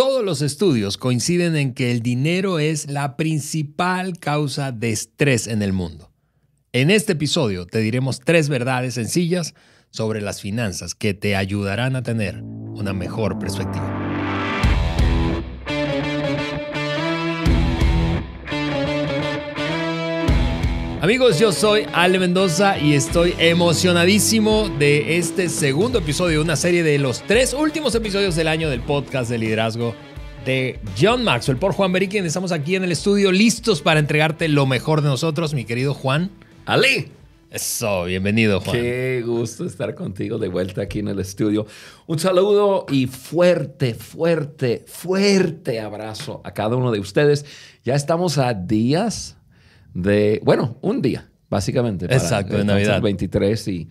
Todos los estudios coinciden en que el dinero es la principal causa de estrés en el mundo. En este episodio te diremos tres verdades sencillas sobre las finanzas que te ayudarán a tener una mejor perspectiva. Amigos, yo soy Ale Mendoza y estoy emocionadísimo de este segundo episodio de una serie de los tres últimos episodios del año del podcast de liderazgo de John Maxwell por Juan Beriken. Estamos aquí en el estudio listos para entregarte lo mejor de nosotros, mi querido Juan. Ale. Eso, bienvenido Juan. Qué gusto estar contigo de vuelta aquí en el estudio. Un saludo y fuerte, fuerte, fuerte abrazo a cada uno de ustedes. Ya estamos a días de, bueno, un día, básicamente. Exacto, de Navidad. 23 y...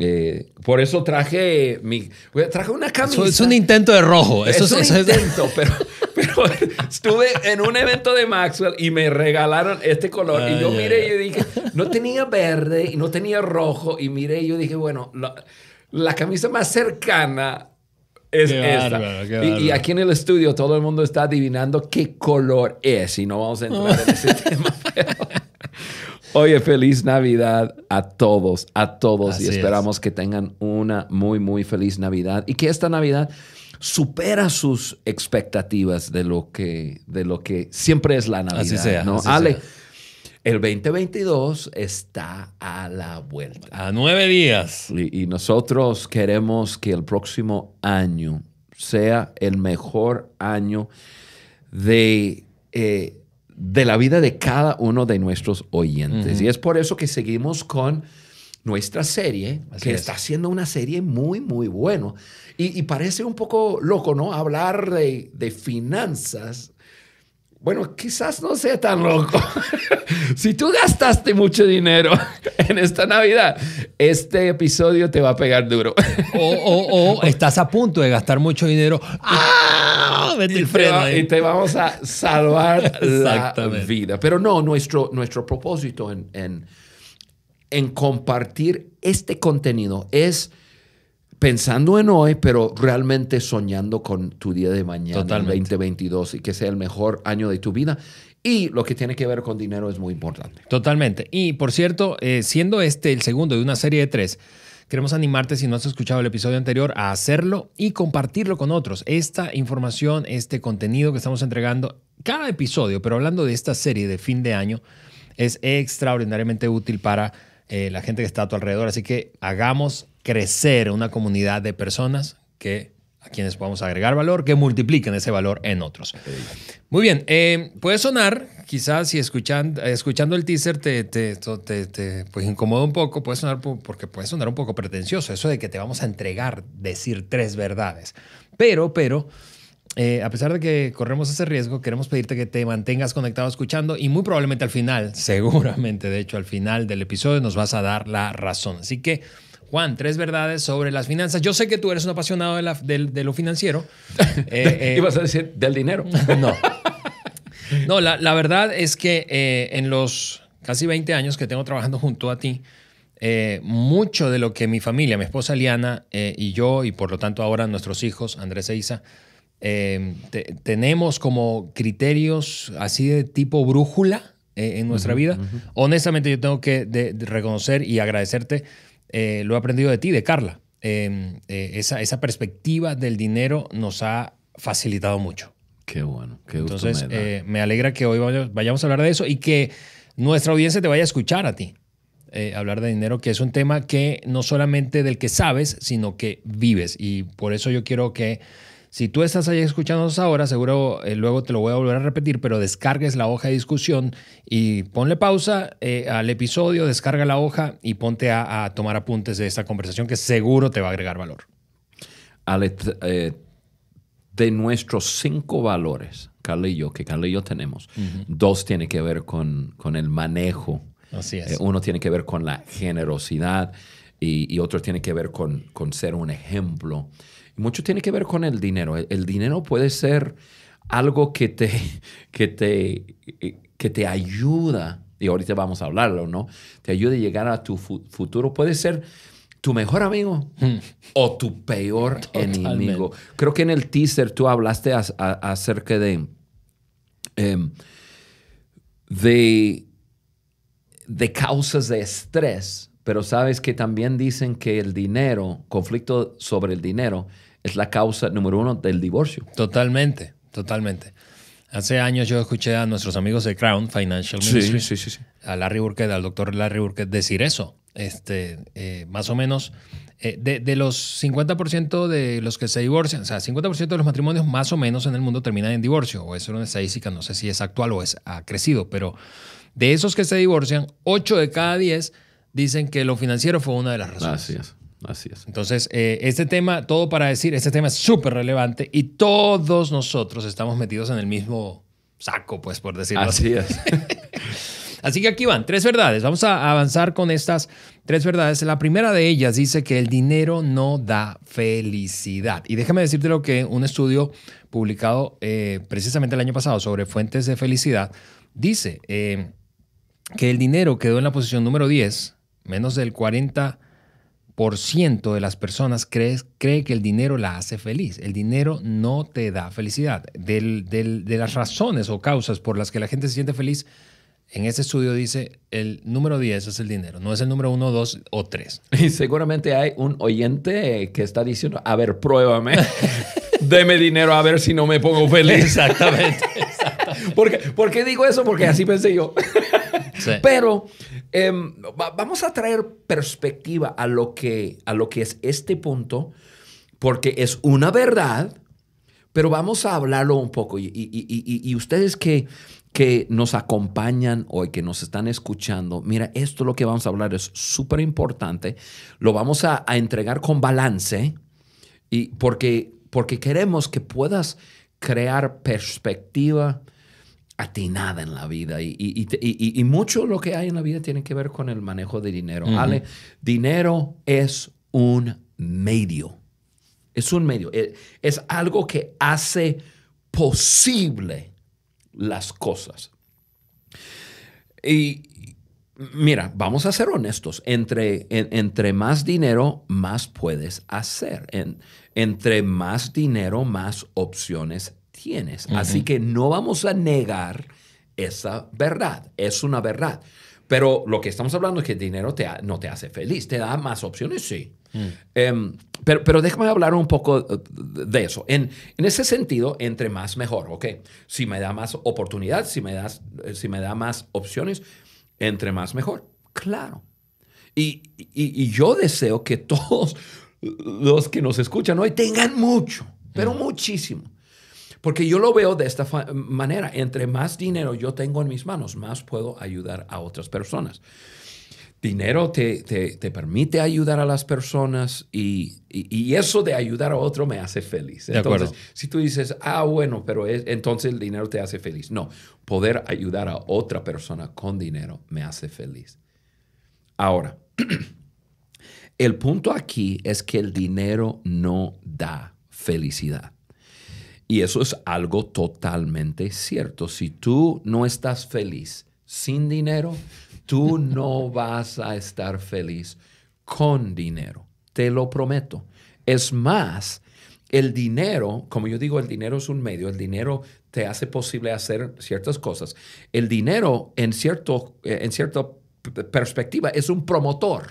Eh, por eso traje mi traje una camisa. Es un intento de rojo. Eso es, un intento, pero, estuve en un evento de Maxwell y me regalaron este color y yo miré y dije no tenía verde y no tenía rojo y miré y yo dije bueno la camisa más cercana es esta. Y, aquí en el estudio todo el mundo está adivinando qué color es y no vamos a entrar en ese tema. Oye, feliz Navidad a todos, a todos y esperamos que tengan una muy, muy feliz Navidad y que esta Navidad supera sus expectativas de lo que, de lo que siempre es la Navidad. Así ¿no? Ale, sea. El 2022 está a la vuelta. A nueve días. Y, nosotros queremos que el próximo año sea el mejor año de, eh, de la vida de cada uno de nuestros oyentes. Y es por eso que seguimos con nuestra serie, que está siendo una serie muy, muy buena. Y, parece un poco loco, ¿no? Hablar de finanzas bueno, quizás no sea tan loco. si tú gastaste mucho dinero en esta Navidad, este episodio te va a pegar duro. o, estás a punto de gastar mucho dinero. ¡Ah! y, te y, te vamos a salvar la vida. Pero no, nuestro, nuestro propósito en, en compartir este contenido es pensando en hoy, pero realmente soñando con tu día de mañana, 2022, y que sea el mejor año de tu vida. Y lo que tiene que ver con dinero es muy importante. Totalmente. Y por cierto, eh, siendo este el segundo de una serie de tres, Queremos animarte, si no has escuchado el episodio anterior, a hacerlo y compartirlo con otros. Esta información, este contenido que estamos entregando cada episodio, pero hablando de esta serie de fin de año, es extraordinariamente útil para eh, la gente que está a tu alrededor. Así que hagamos crecer una comunidad de personas que a quienes podamos agregar valor, que multipliquen ese valor en otros. Muy bien, eh, puede sonar, quizás si eh, escuchando el teaser te, te, pues incomoda un poco, puede sonar porque puede sonar un poco pretencioso, eso de que te vamos a entregar decir tres verdades. Pero, pero, eh, a pesar de que corremos ese riesgo, queremos pedirte que te mantengas conectado escuchando y muy probablemente al final, seguramente de hecho al final del episodio nos vas a dar la razón. Así que, Juan, tres verdades sobre las finanzas. Yo sé que tú eres un apasionado de, lo financiero. Eh, eh, ibas a decir del dinero. No. No, la, verdad es que en los casi 20 años que tengo trabajando junto a ti, mucho de lo que mi familia, mi esposa Liana y yo, y por lo tanto ahora nuestros hijos, Andrés e Isa, Em, tenemos como criterios así de tipo brújula eh, en nuestra vida. Honestamente, yo tengo que reconocer y agradecerte, eh, lo he aprendido de ti, de Carla. Em, eh, esa, esa perspectiva del dinero nos ha facilitado mucho. Qué bueno, qué gusto Entonces, me, alegra que hoy vayamos, a hablar de eso y que nuestra audiencia te vaya a escuchar a ti. hablar de dinero, que es un tema que no solamente del que sabes, sino que vives. Y por eso yo quiero que si tú estás ahí escuchándonos ahora, seguro eh, luego te lo voy a volver a repetir, pero descargues la hoja de discusión y ponle pausa eh, al episodio, descarga la hoja y ponte a, tomar apuntes de esta conversación que seguro te va a agregar valor. Eh, de nuestros cinco valores, Carla yo, que Carla y yo tenemos, dos tienen que ver con, con el manejo. Así es. uno tiene que ver con la generosidad y, otro tiene que ver con, con ser un ejemplo mucho tiene que ver con el dinero. El, dinero puede ser algo que te, que te, eh, que te ayuda, y ahorita vamos a hablarlo, ¿no? Te ayuda a llegar a tu futuro. Puede ser tu mejor amigo hmm. o tu peor enemigo. Creo que en el teaser tú hablaste acerca de, em, de, de causas de estrés, pero sabes que también dicen que el dinero, conflicto sobre el dinero, es la causa número uno del divorcio. Totalmente, totalmente. Hace años yo escuché a nuestros amigos de Crown Financial Ministry, a Larry Burkett, al doctor Larry Burkett, decir eso. Este, eh, más o menos, eh, de, los 50% de los que se divorcian, o sea, 50% de los matrimonios más o menos en el mundo terminan en divorcio, o eso es una estadística, no sé si es actual o es, ha crecido, pero de esos que se divorcian, 8 de cada 10 dicen que lo financiero fue una de las razones. Gracias. Así es. Entonces, eh, este tema, todo para decir, este tema es súper relevante y todos nosotros estamos metidos en el mismo saco, pues, por decirlo así. Así es. así que aquí van, tres verdades. Vamos a avanzar con estas tres verdades. La primera de ellas dice que el dinero no da felicidad. Y déjame decirte lo que un estudio publicado eh, precisamente el año pasado sobre fuentes de felicidad dice eh, que el dinero quedó en la posición número 10, menos del 40% ciento de las personas cree, cree, que el dinero la hace feliz. El dinero no te da felicidad. de las razones o causas por las que la gente se siente feliz, en ese estudio dice el número 10 es el dinero, no es el número 1, 2 o 3. Y seguramente hay un oyente que está diciendo, a ver, pruébame, deme dinero a ver si no me pongo feliz. Exactamente. porque ¿Por, ¿Por qué digo eso? Porque así pensé yo. Pero em, vamos a traer perspectiva a lo, que, a lo que es este punto, porque es una verdad, pero vamos a hablarlo un poco. Y, ustedes que, que nos acompañan hoy, que nos están escuchando, mira, esto lo que vamos a hablar es súper importante. Lo vamos a, entregar con balance y porque, porque queremos que puedas crear perspectiva nada en la vida. Y, mucho lo que hay en la vida tiene que ver con el manejo de dinero. dinero es un medio. Es un medio. E, es, algo que hace posible las cosas. Y mira, vamos a ser honestos. Entre, entre más dinero, más puedes hacer. entre más dinero, más opciones tienes. Así que no vamos a negar esa verdad, es una verdad. Pero lo que estamos hablando es que el dinero te no te hace feliz, te da más opciones, sí. Mm. Em, pero, déjame hablar un poco eh, de eso. En, ese sentido, entre más mejor, ¿ok? Si me da más oportunidad, si me, das, eh, si me da más opciones, entre más mejor, claro. Y, yo deseo que todos los que nos escuchan hoy tengan mucho, pero mm. muchísimo. Porque yo lo veo de esta manera. Entre más dinero yo tengo en mis manos, más puedo ayudar a otras personas. Dinero te, te, permite ayudar a las personas y, eso de ayudar a otro me hace feliz. Entonces, si tú dices, ah, bueno, pero entonces el dinero te hace feliz. No, poder ayudar a otra persona con dinero me hace feliz. Ahora, el punto aquí es que el dinero no da felicidad. Y eso es algo totalmente cierto. Si tú no estás feliz sin dinero, tú no vas a estar feliz con dinero. Te lo prometo. Es más, el dinero, como yo digo, el dinero es un medio, el dinero te hace posible hacer ciertas cosas. El dinero, en, cierto, eh, en cierta perspectiva, es un promotor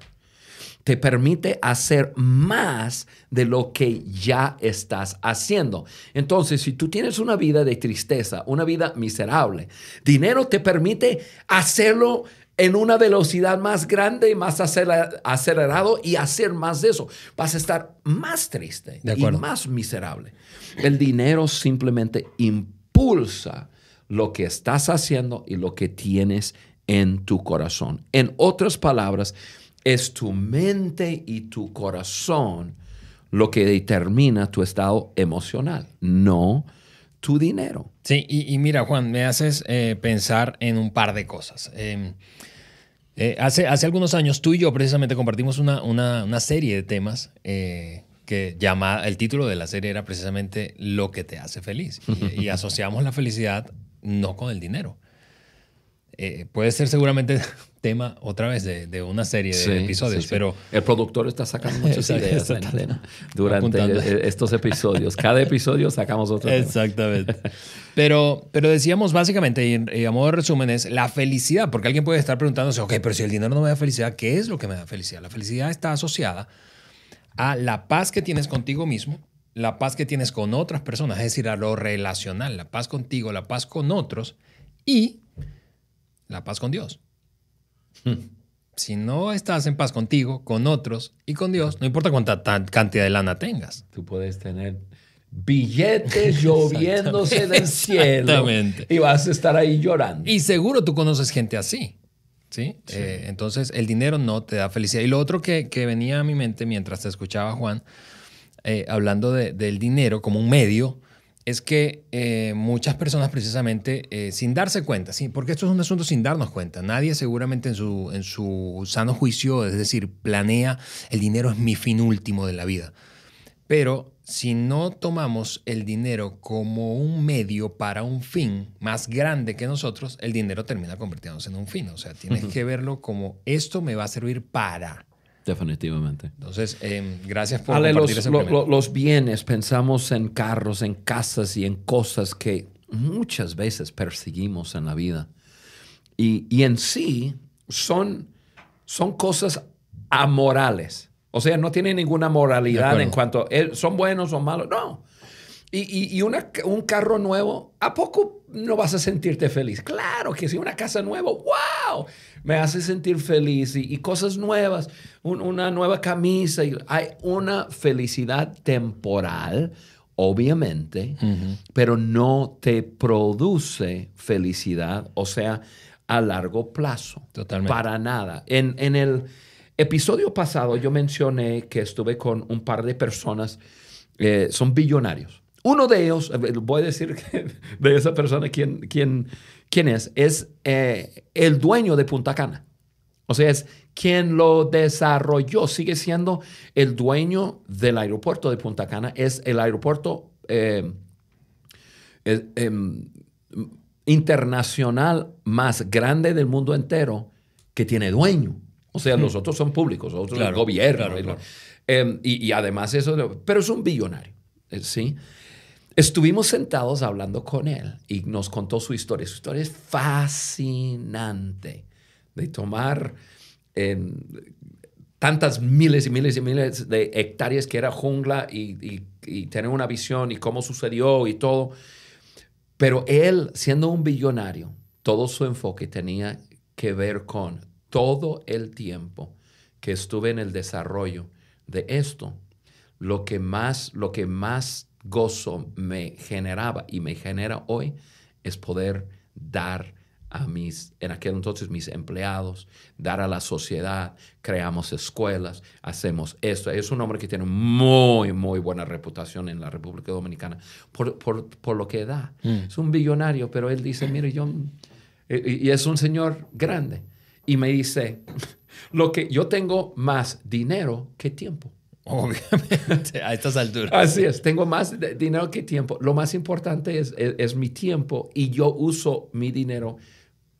te permite hacer más de lo que ya estás haciendo. Entonces, si tú tienes una vida de tristeza, una vida miserable, dinero te permite hacerlo en una velocidad más grande, más acelerado y hacer más de eso. Vas a estar más triste y más miserable. El dinero simplemente impulsa lo que estás haciendo y lo que tienes en tu corazón. En otras palabras, es tu mente y tu corazón lo que determina tu estado emocional, no tu dinero. Sí, y, mira, Juan, me haces eh, pensar en un par de cosas. Em, eh, hace, hace, algunos años tú y yo precisamente compartimos una, serie de temas eh, que llama, el título de la serie era precisamente Lo que te hace feliz. Y, asociamos la felicidad no con el dinero. puede ser seguramente tema otra vez de, una serie de episodios, pero... El productor está sacando muchas ideas durante eh, estos episodios. Cada episodio sacamos otra. Exactamente. pero, pero decíamos básicamente, y, y a modo de resumen, es la felicidad, porque alguien puede estar preguntándose, ok, pero si el dinero no me da felicidad, ¿qué es lo que me da felicidad? La felicidad está asociada a la paz que tienes contigo mismo, la paz que tienes con otras personas, es decir, a lo relacional, la paz contigo, la paz con otros y la paz con Dios. Hmm. Si no estás en paz contigo, con otros y con Dios, no importa cuánta cantidad de lana tengas. Tú puedes tener billetes lloviéndose del cielo. Y vas a estar ahí llorando. Y seguro tú conoces gente así. ¿sí? Eh, entonces el dinero no te da felicidad. Y lo otro que, venía a mi mente mientras te escuchaba, Juan, eh, hablando del dinero como un medio, es que eh, muchas personas precisamente eh, sin darse cuenta, ¿sí? porque esto es un asunto sin darnos cuenta, nadie seguramente en su, en su sano juicio, es decir, planea el dinero es mi fin último de la vida, pero si no tomamos el dinero como un medio para un fin más grande que nosotros, el dinero termina convirtiéndose en un fin, o sea, tienes que verlo como esto me va a servir para Definitivamente. Entonces, em, gracias por los, bienes, pensamos en carros, en casas y en cosas que muchas veces perseguimos en la vida. Y, en sí son, son cosas amorales. O sea, no tienen ninguna moralidad en cuanto eh, son buenos o malos. No, y, un carro nuevo, ¿a poco no vas a sentirte feliz? Claro que sí, una casa nueva, wow, me hace sentir feliz y, cosas nuevas, una nueva camisa. hay una felicidad temporal, obviamente, pero no te produce felicidad, o sea, a largo plazo. Totalmente. Para nada. En, el episodio pasado yo mencioné que estuve con un par de personas, eh, son billonarios. Uno de ellos, eh, eh, voy a decir de esa persona quién, quién es, es eh, el dueño de Punta Cana. O sea, es quien lo desarrolló, sigue siendo el dueño del aeropuerto de Punta Cana, es el aeropuerto em, internacional más grande del mundo entero que tiene dueño. O sea, nosotros otros son públicos, nosotros el gobierno. Em, y, y, además eso, pero es un billonario, ¿sí? Estuvimos sentados hablando con él y nos contó su historia. Su historia es fascinante de tomar em, tantas miles y miles y miles de hectáreas que era jungla y, tener una visión y cómo sucedió y todo. Pero él, siendo un billonario, todo su enfoque tenía que ver con todo el tiempo que estuve en el desarrollo de esto. Lo que más, lo que más gozo me generaba y me genera hoy es poder dar a mis, en aquel entonces mis empleados, dar a la sociedad, creamos escuelas, hacemos esto. Es un hombre que tiene muy, muy buena reputación en la República Dominicana por, por, por lo que da. Mm. Es un billonario, pero él dice, mire, yo... Y, y es un señor grande. Y me dice, lo que yo tengo más dinero que tiempo. Obviamente, a estas alturas. Así es, tengo más dinero que tiempo. Lo más importante es, es, mi tiempo y yo uso mi dinero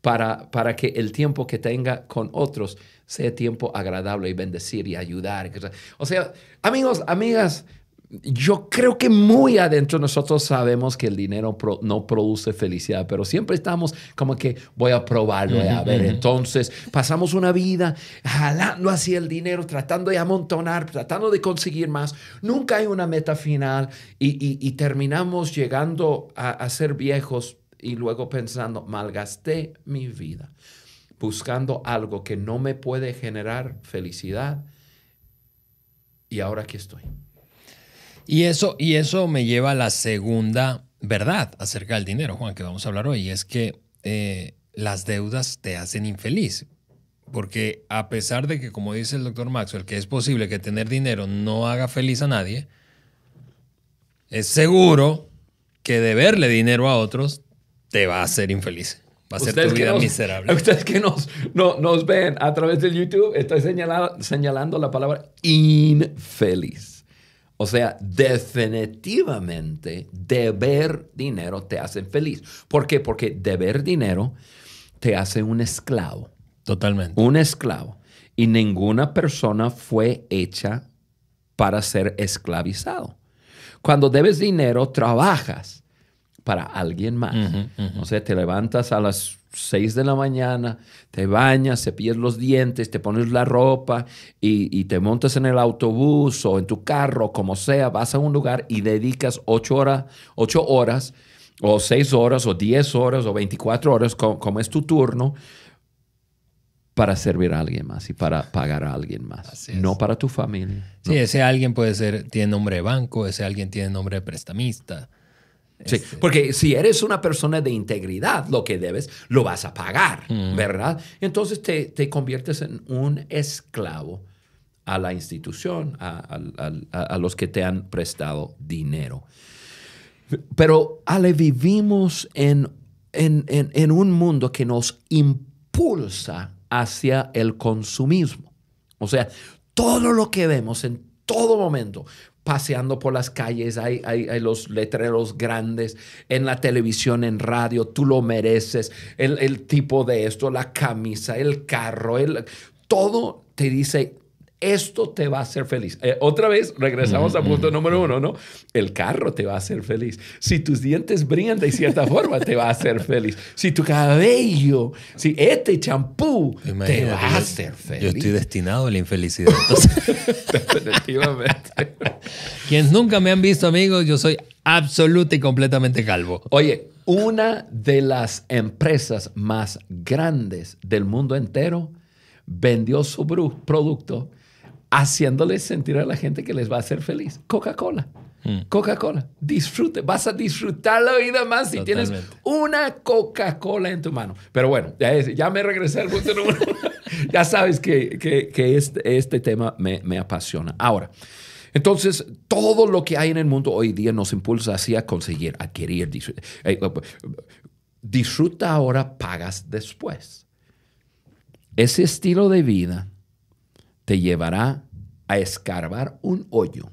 para, para, que el tiempo que tenga con otros sea tiempo agradable y bendecir y ayudar. O sea, amigos, amigas, yo creo que muy adentro nosotros sabemos que el dinero no produce felicidad, pero siempre estamos como que voy a probarlo, eh, a ver. Entonces pasamos una vida jalando hacia el dinero, tratando de amontonar, tratando de conseguir más. Nunca hay una meta final y, terminamos llegando a, a ser viejos y luego pensando, malgasté mi vida buscando algo que no me puede generar felicidad y ahora aquí estoy. Y eso, y eso me lleva a la segunda verdad acerca del dinero, Juan, que vamos a hablar hoy, es que eh, las deudas te hacen infeliz. Porque a pesar de que, como dice el doctor Maxwell, que es posible que tener dinero no haga feliz a nadie, es seguro que deberle dinero a otros te va a hacer infeliz. Va a ser tu vida miserable. Ustedes que nos, no, nos ven a través del YouTube, estoy señalando la palabra infeliz. O sea, definitivamente deber dinero te hace feliz. ¿Por qué? Porque deber dinero te hace un esclavo. Totalmente. Un esclavo. Y ninguna persona fue hecha para ser esclavizado. Cuando debes dinero, trabajas para alguien más. no sé, te levantas a las 6 de la mañana, te bañas, cepillas los dientes, te pones la ropa y, te montas en el autobús o en tu carro, como sea, vas a un lugar y dedicas 8 horas, horas o 6 horas o 10 horas o 24 horas, como, es tu turno, para servir a alguien más y para pagar a alguien más, no para tu familia. Sí, ese alguien puede ser, tiene nombre de banco, ese alguien tiene nombre de prestamista, Sí, este, porque si eres una persona de integridad, lo que debes, lo vas a pagar, ¿verdad? Entonces te, conviertes en un esclavo a la institución, a, los que te han prestado dinero. Pero, Ale, vivimos en, en, en un mundo que nos impulsa hacia el consumismo. O sea, todo lo que vemos en todo momento, paseando por las calles, hay, los letreros grandes, en la televisión, en radio, tú lo mereces, el, el tipo de esto, la camisa, el carro, el, todo te dice esto te va a hacer feliz. Eh, otra vez, regresamos al a mm, punto mm. número uno, ¿no? El carro te va a hacer feliz. Si tus dientes brillan de cierta forma, te va a hacer feliz. Si tu cabello, si este champú, te va a hacer feliz. Yo estoy destinado a la infelicidad. Definitivamente. Quienes nunca me han visto, amigos, yo soy absoluto y completamente calvo. Oye, una de las empresas más grandes del mundo entero vendió su producto haciéndoles sentir a la gente que les va a hacer feliz. Coca-Cola. Mm. Coca-Cola, disfrute, vas a disfrutar la vida más si tienes una Coca-Cola en tu mano. Pero bueno, ya, ya me regresé al punto número uno. ya sabes que, que este, este, tema me, apasiona. Ahora, entonces, todo lo que hay en el mundo hoy día nos impulsa así a conseguir, adquirir. querer eh, eh, disfruta ahora, pagas después. Ese estilo de vida te llevará a escarbar un hoyo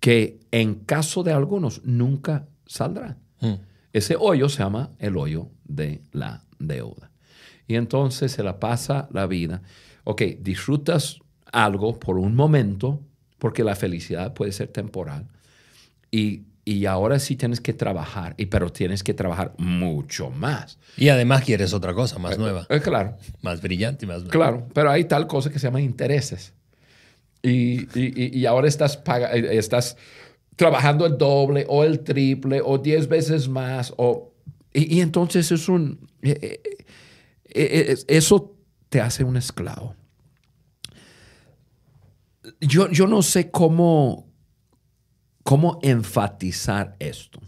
que en caso de algunos nunca saldrá. Mm. Ese hoyo se llama el hoyo de la deuda. Y entonces se la pasa la vida. Ok, disfrutas algo por un momento, porque la felicidad puede ser temporal, y y ahora sí tienes que trabajar, y, pero tienes que trabajar mucho más. Y además quieres otra cosa más eh, nueva. Eh, claro. Más brillante y más nueva. Claro, pero hay tal cosa que se llama intereses. Y, ahora estás, eh, estás trabajando el doble o el triple o diez veces más. y, entonces es un... eso te hace un esclavo. Yo, yo no sé cómo, ¿Cómo enfatizar esto?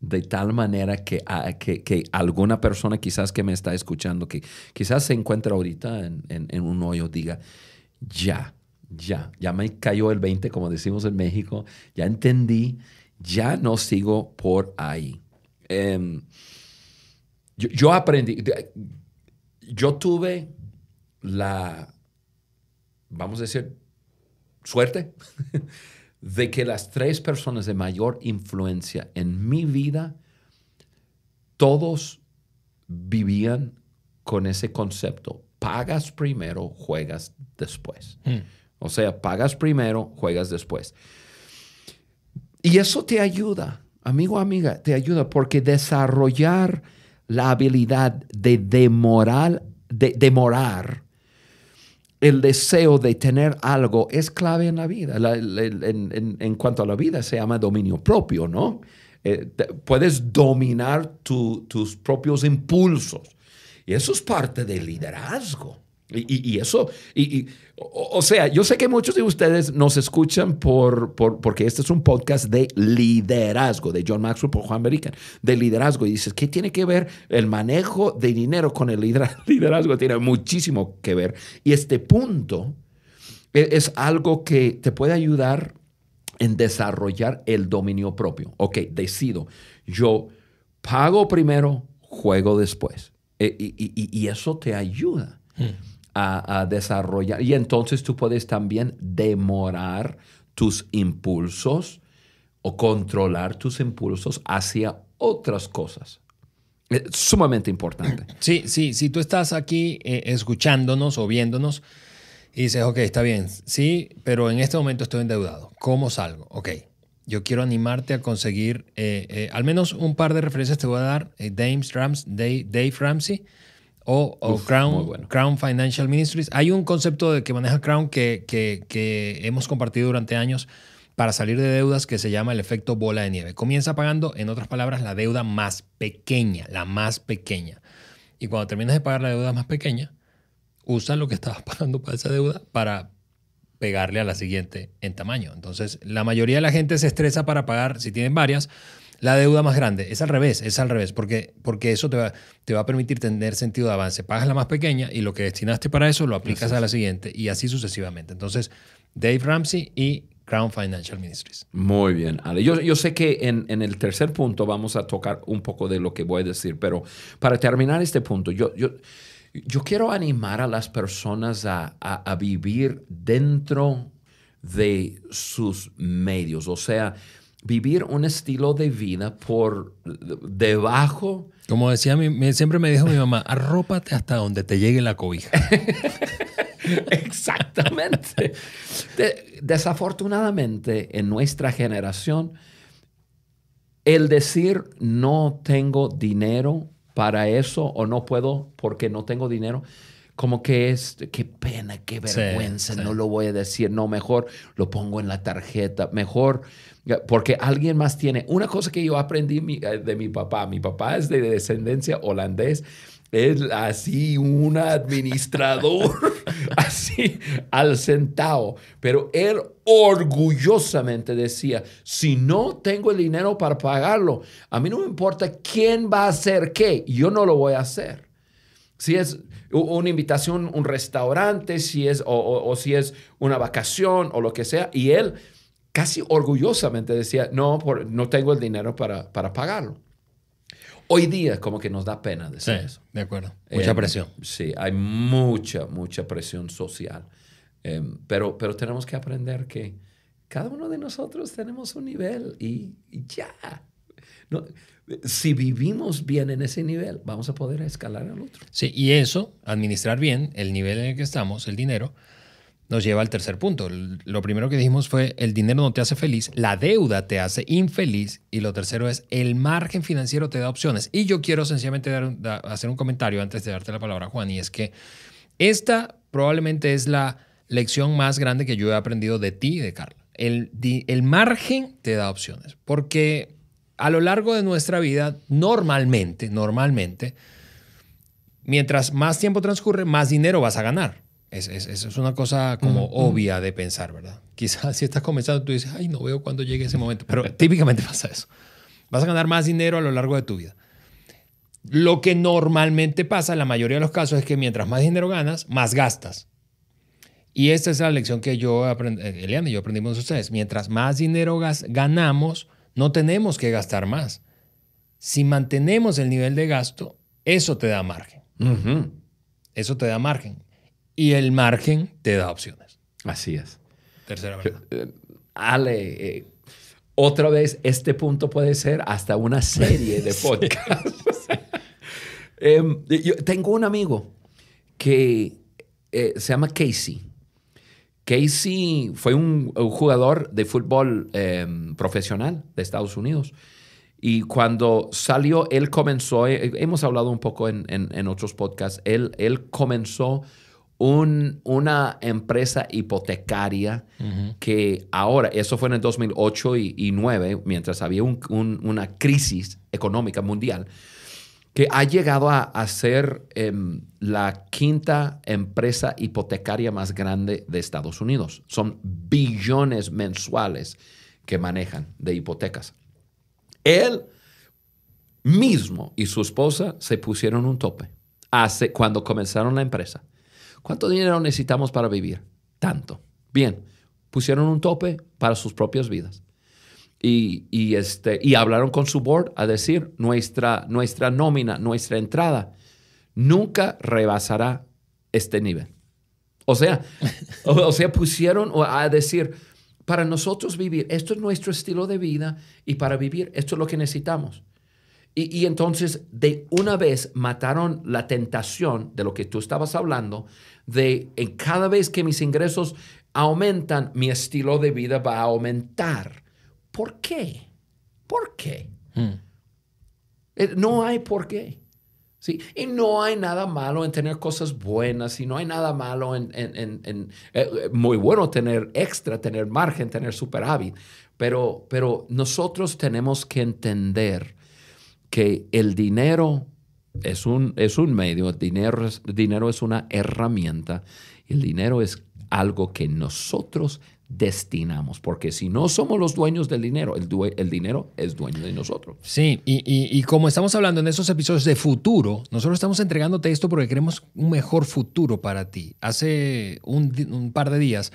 De tal manera ah, que, que, alguna persona quizás que me está escuchando, que quizás se encuentra ahorita en, un hoyo, diga, ya, ya, ya me cayó el 20, como decimos en México, ya entendí, ya no sigo por ahí. Em, yo, yo, aprendí, yo tuve la, vamos a decir, suerte de que las tres personas de mayor influencia en mi vida, todos vivían con ese concepto. Pagas primero, juegas después. Hmm. O sea, pagas primero, juegas después. Y eso te ayuda, amigo, amiga, te ayuda porque desarrollar la habilidad de demorar, de demorar el deseo de tener algo es clave en la vida. en, cuanto a la vida, se llama dominio propio, ¿no? Eh, puedes dominar tus propios impulsos. Y eso es parte del liderazgo. Y, eso, y, o, sea, yo sé que muchos de ustedes nos escuchan por, porque este es un podcast de liderazgo, de John Maxwell por Juan Berican, de liderazgo. Y dices, ¿qué tiene que ver el manejo de dinero con el liderazgo? Tiene muchísimo que ver. Y este punto e, es, algo que te puede ayudar en desarrollar el dominio propio. Ok, decido, yo pago primero, juego después. E, y eso te ayuda. Hmm desarrollar. Y entonces tú puedes también demorar tus impulsos o controlar tus impulsos hacia otras cosas. Es sumamente importante. Sí, sí, si tú estás aquí eh, escuchándonos o viéndonos y dices, ok, está bien, sí, pero en este momento estoy endeudado, ¿cómo salgo? Ok, yo quiero animarte a conseguir eh, eh, al menos un par de referencias te voy a dar, Rams, Dave Ramsey o, Crown, Financial Ministries. Hay un concepto de que maneja Crown que, que, que hemos compartido durante años para salir de deudas que se llama el efecto bola de nieve. Comienza pagando, en otras palabras, la deuda más pequeña, la más pequeña. Y cuando terminas de pagar la deuda más pequeña, usa lo que estabas pagando para esa deuda para pegarle a la siguiente en tamaño. Entonces, la mayoría de la gente se estresa para pagar, si tienen varias, la deuda más grande. Es al revés, es al revés, porque, porque eso te va, te va a permitir tener sentido de avance. Pagas la más pequeña y lo que destinaste para eso lo aplicas a la siguiente y así sucesivamente. Entonces, Dave Ramsey y Crown Financial Ministries. Muy bien, Ale. Yo, sé que en, el tercer punto vamos a tocar un poco de lo que voy a decir, pero para terminar este punto, yo, yo, yo quiero animar a las personas a, a vivir dentro de sus medios, o sea, vivir un estilo de vida por debajo. Como decía, mi, siempre me dijo mi mamá, arrópate hasta donde te llegue la cobija. Exactamente. desafortunadamente, en nuestra generación, el decir no tengo dinero para eso o no puedo porque no tengo dinero, como que es, qué pena, qué vergüenza, no lo voy a decir, no, mejor lo pongo en la tarjeta, mejor, porque alguien más tiene. Una cosa que yo aprendí eh, de mi papá, mi papá es de descendencia holandés, es así un administrador, así al centavo. Pero él orgullosamente decía, si no tengo el dinero para pagarlo, a mí no me importa quién va a hacer qué, yo no lo voy a hacer. Si es, una invitación, un restaurante, si es, o, si es una vacación o lo que sea. Y él casi orgullosamente decía, no, no tengo el dinero para, pagarlo. Hoy día como que nos da pena decir eso. De acuerdo. Eh, mucha presión. Sí, hay mucha, mucha presión social. Em, pero, pero tenemos que aprender que cada uno de nosotros tenemos un nivel y ya si vivimos bien en ese nivel, vamos a poder escalar al otro. Sí, y eso, administrar bien el nivel en el que estamos, el dinero, nos lleva al tercer punto. Lo primero que dijimos fue, el dinero no te hace feliz, la deuda te hace infeliz, y lo tercero es, el margen financiero te da opciones. Y yo quiero sencillamente dar, hacer un comentario antes de darte la palabra, Juan, y es que esta probablemente es la lección más grande que yo he aprendido de ti y de Carla. El, el margen te da opciones, porque a lo largo de nuestra vida, normalmente, normalmente, mientras más tiempo transcurre, más dinero vas a ganar. Eso es, una cosa como obvia de pensar, ¿verdad? Quizás si estás comenzando, tú dices, ay, no veo cuándo llegue ese momento, pero típicamente pasa eso. Vas a ganar más dinero a lo largo de tu vida. Lo que normalmente pasa en la mayoría de los casos es que mientras más dinero ganas, más gastas. Y esta es la lección que yo aprendí, eh, Eliana y yo aprendimos ustedes. Mientras más dinero ganamos, no tenemos que gastar más. Si mantenemos el nivel de gasto, eso te da margen. Eso te da margen. Y el margen te da opciones. Así es. Tercera verdad. Eh, eh, Ale, eh, otra vez, este punto puede ser hasta una serie de podcasts. Em, yo tengo un amigo que se llama Casey Casey fue un, jugador de fútbol em, profesional de Estados Unidos. Y cuando salió, él comenzó, eh, hemos hablado un poco en, otros podcasts, él, él comenzó un, una empresa hipotecaria que ahora, eso fue en el 2008 y, 2009, mientras había una crisis económica mundial, que ha llegado a, ser em, la quinta empresa hipotecaria más grande de Estados Unidos. Son billones mensuales que manejan de hipotecas. Él mismo y su esposa se pusieron un tope hace, cuando comenzaron la empresa. ¿Cuánto dinero necesitamos para vivir? Tanto. Bien, pusieron un tope para sus propias vidas y, este, y hablaron con su board a decir, nuestra, nuestra nómina, nuestra entrada, nunca rebasará este nivel. O sea, o, sea, pusieron a decir, para nosotros vivir, esto es nuestro estilo de vida y para vivir, esto es lo que necesitamos. Y, y, entonces de una vez mataron la tentación de lo que tú estabas hablando, de en cada vez que mis ingresos aumentan, mi estilo de vida va a aumentar. ¿Por qué? ¿Por qué? Hmm. Eh, no hay por qué. ¿sí? Y no hay nada malo en tener cosas buenas y no hay nada malo en, eh, muy bueno tener extra, tener margen, tener superávit. Pero, pero nosotros tenemos que entender que el dinero es un, es un medio, dinero es, dinero es una herramienta, el dinero es algo que nosotros destinamos, porque si no somos los dueños del dinero, el, dinero es dueño de nosotros. Sí, y, como estamos hablando en esos episodios de futuro, nosotros estamos entregándote esto porque queremos un mejor futuro para ti. Hace un, par de días,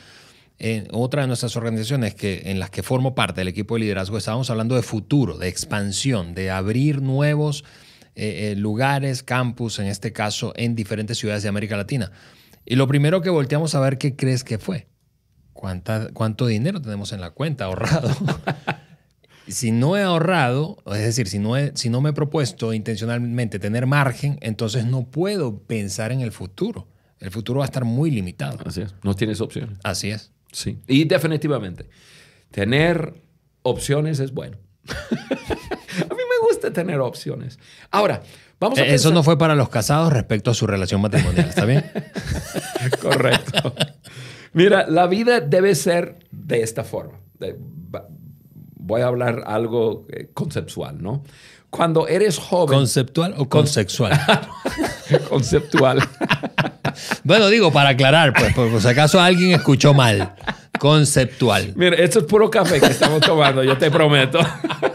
en otra de nuestras organizaciones que, en las que formo parte del equipo de liderazgo, estábamos hablando de futuro, de expansión, de abrir nuevos eh, eh, lugares, campus, en este caso, en diferentes ciudades de América Latina. Y lo primero que volteamos a ver, ¿qué crees que fue? ¿cuánto dinero tenemos en la cuenta ahorrado? si no he ahorrado, es decir, si no, si no me he propuesto intencionalmente tener margen, entonces no puedo pensar en el futuro. El futuro va a estar muy limitado. Así es. No tienes opciones. Así es. Sí. Y definitivamente, tener opciones es bueno. a mí me gusta tener opciones. Ahora, vamos a... Eh, eso no fue para los casados respecto a su relación matrimonial, ¿está bien? Correcto. Mira, la vida debe ser de esta forma. voy a hablar algo eh, conceptual, ¿no? Cuando eres joven. ¿Conceptual o consexual? conceptual. bueno, digo, para aclarar, pues, por si acaso alguien escuchó mal. Conceptual. Mira, esto es puro café que estamos tomando, yo te prometo.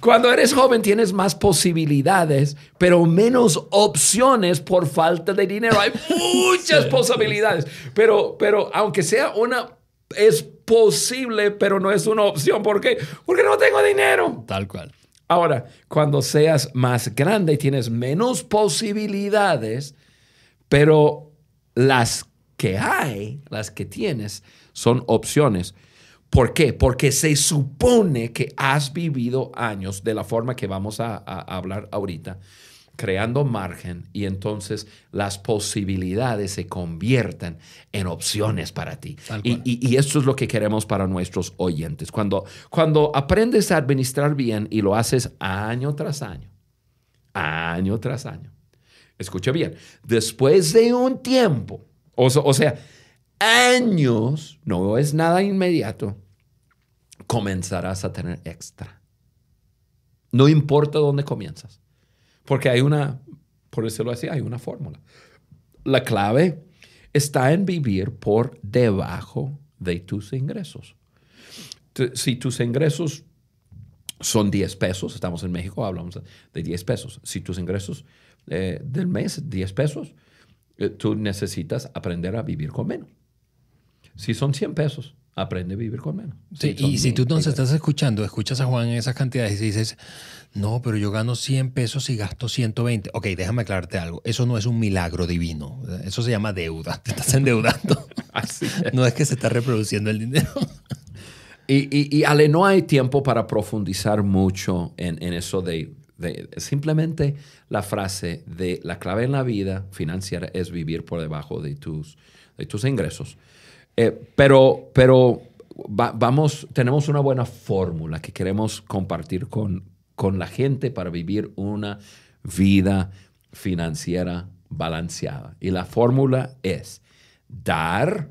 Cuando eres joven tienes más posibilidades, pero menos opciones por falta de dinero. Hay muchas posibilidades, pero, pero aunque sea una, es posible, pero no es una opción. ¿Por qué? Porque no tengo dinero. Tal cual. Ahora, cuando seas más grande y tienes menos posibilidades, pero las que hay, las que tienes, son opciones ¿Por qué? Porque se supone que has vivido años de la forma que vamos a, hablar ahorita, creando margen y entonces las posibilidades se conviertan en opciones para ti. Y, esto es lo que queremos para nuestros oyentes. Cuando, cuando aprendes a administrar bien y lo haces año tras año, año tras año, escucha bien, después de un tiempo, o sea, años, no es nada inmediato, comenzarás a tener extra. No importa dónde comienzas, porque hay una, por lo así, hay una fórmula. La clave está en vivir por debajo de tus ingresos. Si tus ingresos son 10 pesos, estamos en México, hablamos de 10 pesos. Si tus ingresos eh, del mes, 10 pesos, eh, tú necesitas aprender a vivir con menos. Si son 100 pesos, aprende a vivir con menos. y si tú entonces estás escuchando, escuchas a Juan en esas cantidades y dices, no, pero yo gano 100 pesos y gasto 120. Ok, déjame aclararte algo. Eso no es un milagro divino. Eso se llama deuda. Te estás endeudando. Así No es que se está reproduciendo el dinero. y, Ale, no hay tiempo para profundizar mucho en, eso de, Simplemente la frase de la clave en la vida financiera es vivir por debajo de tus, de tus ingresos. Eh, pero pero vamos, tenemos una buena fórmula que queremos compartir con, con la gente para vivir una vida financiera balanceada. Y la fórmula es dar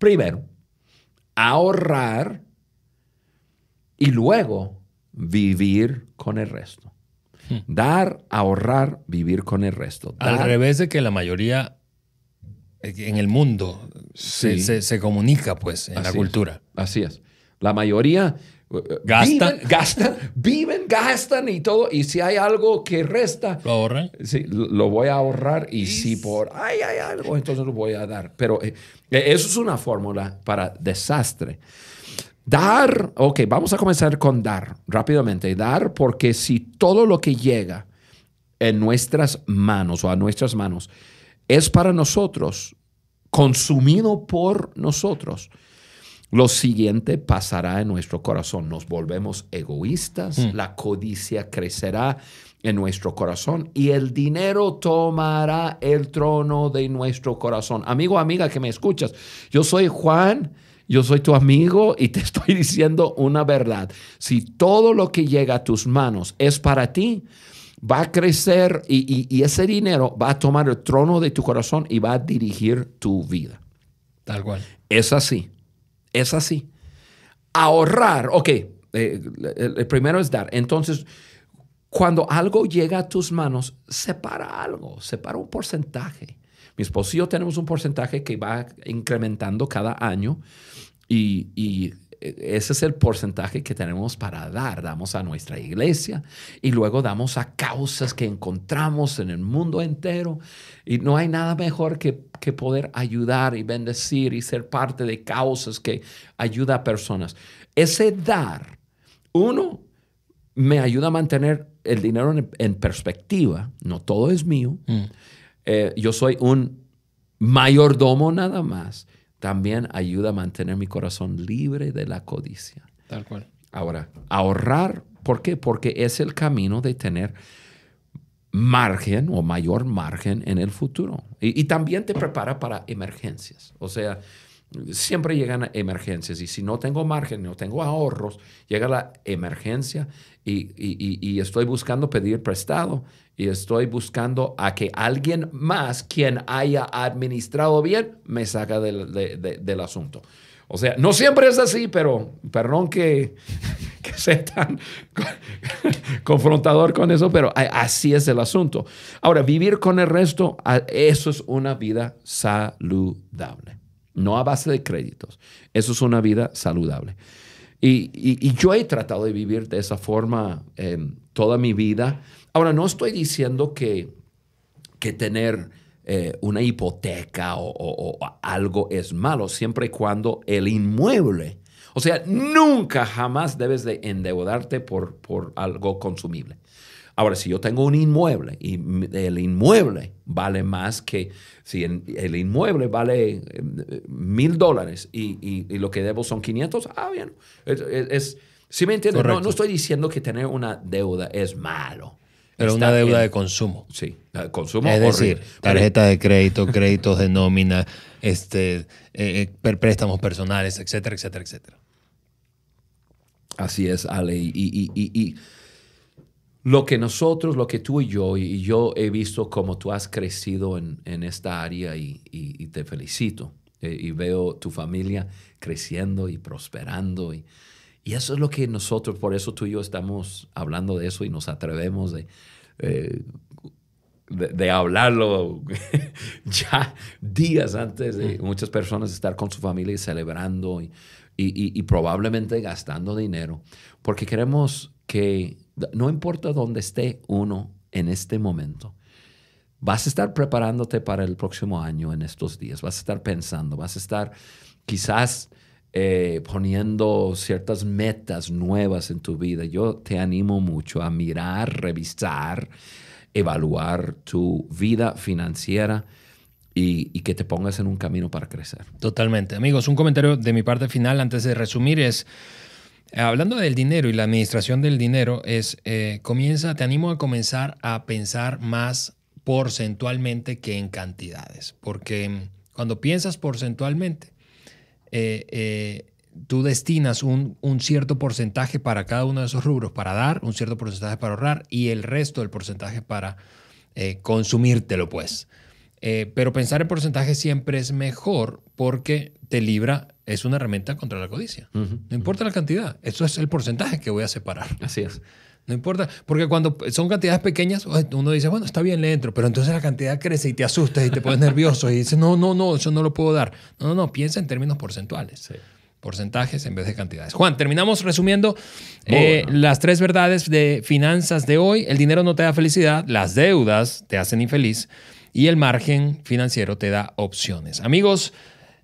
primero, ahorrar y luego vivir con el resto. Hmm. Dar, ahorrar, vivir con el resto. Al revés de que la mayoría en el mundo se, comunica, pues, en la cultura. Así es. La mayoría eh, gastan, gastan, viven, gastan y todo. Y si hay algo que resta, lo ahorran. Sí, lo voy a ahorrar. Y si por ay hay algo, entonces lo voy a dar. Pero eh, eh, eso es una fórmula para desastre. Dar, ok, vamos a comenzar con dar rápidamente. Dar porque si todo lo que llega en nuestras manos o a nuestras manos es para nosotros, consumido por nosotros, lo siguiente pasará en nuestro corazón. Nos volvemos egoístas, hmm. la codicia crecerá en nuestro corazón y el dinero tomará el trono de nuestro corazón. Amigo, amiga que me escuchas, yo soy Juan. Yo soy tu amigo y te estoy diciendo una verdad. Si todo lo que llega a tus manos es para ti, va a crecer y, ese dinero va a tomar el trono de tu corazón y va a dirigir tu vida. Tal cual. Es así, es así. Ahorrar, ok, eh, el, primero es dar. Entonces, cuando algo llega a tus manos, separa algo, separa un porcentaje. Mi esposo y yo tenemos un porcentaje que va incrementando cada año y ese es el porcentaje que tenemos para dar. Damos a nuestra iglesia y luego damos a causas que encontramos en el mundo entero. Y no hay nada mejor que, poder ayudar y bendecir y ser parte de causas que ayuda a personas. Ese dar, uno, me ayuda a mantener el dinero en, perspectiva. No todo es mío. Mm. Eh, yo soy un mayordomo nada más también ayuda a mantener mi corazón libre de la codicia. Tal cual. Ahora, ahorrar, ¿por qué? Porque es el camino de tener margen o mayor margen en el futuro. Y, también te prepara para emergencias. O sea, siempre llegan emergencias y si no tengo margen, no tengo ahorros, llega la emergencia y estoy buscando pedir prestado y estoy buscando a que alguien más quien haya administrado bien me saca del, asunto. O sea, no siempre es así, pero perdón que, que sea tan confrontador con eso, pero así es el asunto. Ahora, vivir con el resto, eso es una vida saludable. No a base de créditos. Eso es una vida saludable. Y, yo he tratado de vivir de esa forma eh, toda mi vida. Ahora, no estoy diciendo que, tener eh, una hipoteca o, algo es malo, siempre y cuando el inmueble, o sea, nunca jamás debes de endeudarte por, algo consumible. Ahora, si yo tengo un inmueble y el inmueble vale más que, si el inmueble vale eh, mil dólares y, lo que debo son 500, ah, bien. Es, si me entiendo. no, no, estoy diciendo que tener una deuda es malo. Pero una deuda de consumo. Sí, consumo. Es decir, tarjeta de crédito, créditos de nómina, este, eh, eh, préstamos personales, etcétera, etcétera, etcétera. Así es, Ale. Y, y, lo que nosotros, lo que tú y yo, y yo he visto cómo tú has crecido en, esta área y, te felicito. Eh, y veo tu familia creciendo y prosperando. Y, y eso es lo que nosotros, por eso tú y yo estamos hablando de eso y nos atrevemos de, eh, de, hablarlo ya días antes de mm. muchas personas estar con su familia y celebrando y, y probablemente gastando dinero, porque queremos que, no importa dónde esté uno en este momento, vas a estar preparándote para el próximo año en estos días, vas a estar pensando, vas a estar quizás eh, poniendo ciertas metas nuevas en tu vida, yo te animo mucho a mirar, revisar, evaluar tu vida financiera. Y, que te pongas en un camino para crecer. Totalmente. Amigos, un comentario de mi parte final antes de resumir es, hablando del dinero y la administración del dinero, es, eh, comienza, te animo a comenzar a pensar más porcentualmente que en cantidades, porque cuando piensas porcentualmente, eh, eh, tú destinas un, cierto porcentaje para cada uno de esos rubros para dar, un cierto porcentaje para ahorrar y el resto del porcentaje para eh, consumírtelo, pues. pero pensar en porcentaje siempre es mejor porque te libra, es una herramienta contra la codicia. No importa la cantidad, eso es el porcentaje que voy a separar. Así es. No importa, porque cuando son cantidades pequeñas, uno dice, bueno, está bien, le entro, pero entonces la cantidad crece y te asusta y te pones nervioso y dices, no, no, no, eso no lo puedo dar. No, no, no, piensa en términos porcentuales. Porcentajes en vez de cantidades. Juan, terminamos resumiendo eh, las tres verdades de finanzas de hoy. El dinero no te da felicidad, las deudas te hacen infeliz y el margen financiero te da opciones. Amigos,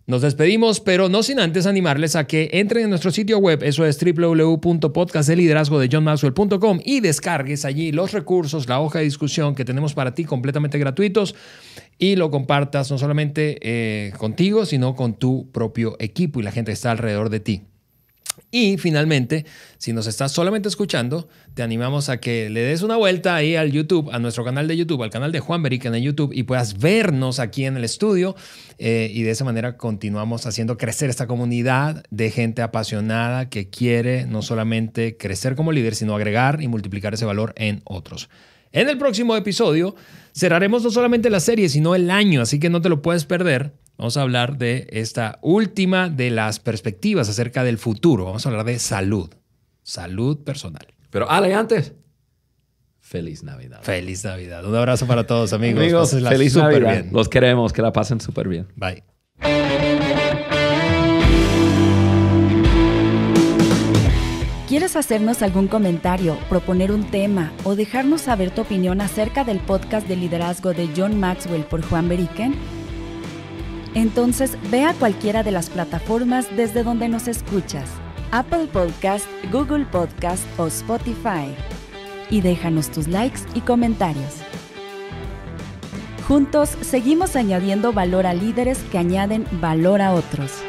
nos despedimos, pero no sin antes animarles a que entren en nuestro sitio web, eso es www.podcastdeliderazgodejohnmaxwell.com y descargues allí los recursos, la hoja de discusión que tenemos para ti completamente gratuitos y lo compartas no solamente eh, contigo, sino con tu propio equipo y la gente que está alrededor de ti. Y finalmente, si nos estás solamente escuchando, te animamos a que le des una vuelta ahí al YouTube, a nuestro canal de YouTube, al canal de Juan Beric en YouTube y puedas vernos aquí en el estudio. Eh, y de esa manera continuamos haciendo crecer esta comunidad de gente apasionada que quiere no solamente crecer como líder, sino agregar y multiplicar ese valor en otros. En el próximo episodio cerraremos no solamente la serie, sino el año, así que no te lo puedes perder. Vamos a hablar de esta última de las perspectivas acerca del futuro. Vamos a hablar de salud, salud personal. Pero Ale, antes, feliz Navidad. Feliz Navidad. Un abrazo para todos, amigos. feliz Navidad. Los queremos, que la pasen súper bien. Bye. ¿Quieres hacernos algún comentario, proponer un tema o dejarnos saber tu opinión acerca del podcast de liderazgo de John Maxwell por Juan Beriken? Entonces ve a cualquiera de las plataformas desde donde nos escuchas, Apple Podcast, Google Podcast o Spotify, y déjanos tus likes y comentarios. Juntos seguimos añadiendo valor a líderes que añaden valor a otros.